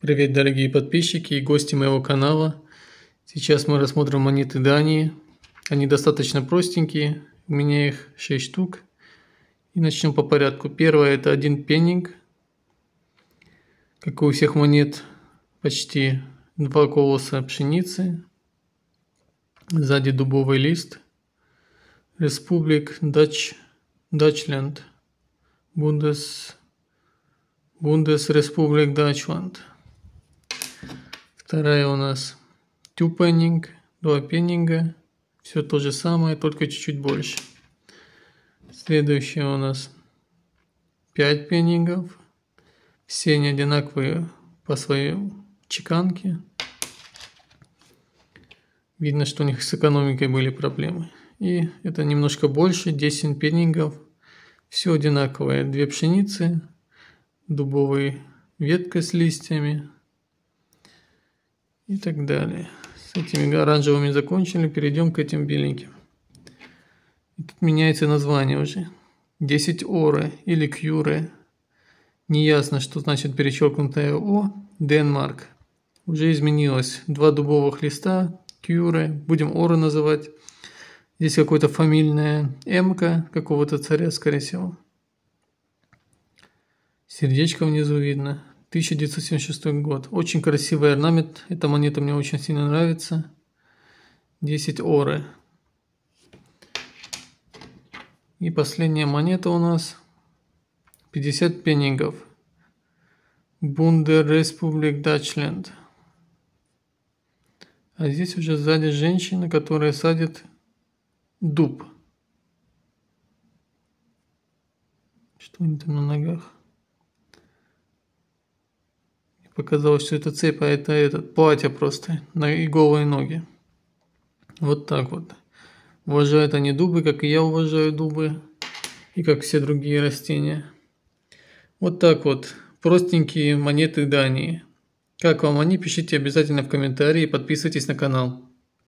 Привет, дорогие подписчики и гости моего канала. Сейчас мы рассмотрим монеты Дании. Они достаточно простенькие, у меня их 6 штук. И начнем по порядку. Первое это один пеннинг. Как и у всех монет, почти два колоса пшеницы. Сзади дубовый лист. Республик Дач, Дачленд. Бундес, Бундес Республик Дачланд. Вторая у нас тюпеннинг, два пеннинга. Все то же самое, только чуть-чуть больше. Следующая у нас 5 пеннингов. Все они одинаковые по своей чеканке. Видно, что у них с экономикой были проблемы. И это немножко больше, 10 пеннингов. Все одинаковое. Две пшеницы, дубовые ветка с листьями, и так далее. С этими оранжевыми закончили, перейдем к этим беленьким. И тут меняется название уже. 10 оры или кьюры. Неясно, что значит перечеркнутое О. Денмарк. Уже изменилось. Два дубовых листа, кьюры, будем оры называть. Здесь какое-то фамильное эмка какого-то царя, скорее всего. Сердечко внизу видно. 1976 год. Очень красивый орнамент. Эта монета мне очень сильно нравится. 10 оры. И последняя монета у нас 50 пеннигов. Бундер Республик Дачленд. А здесь уже сзади женщина, которая садит дуб. Что у них там на ногах? Показалось, что это цепь, а это этот, платье просто, на и голые ноги. Вот так вот. Уважают они дубы, как и я уважаю дубы, и как все другие растения. Вот так вот. Простенькие монеты Дании. Как вам они, пишите обязательно в комментарии и подписывайтесь на канал.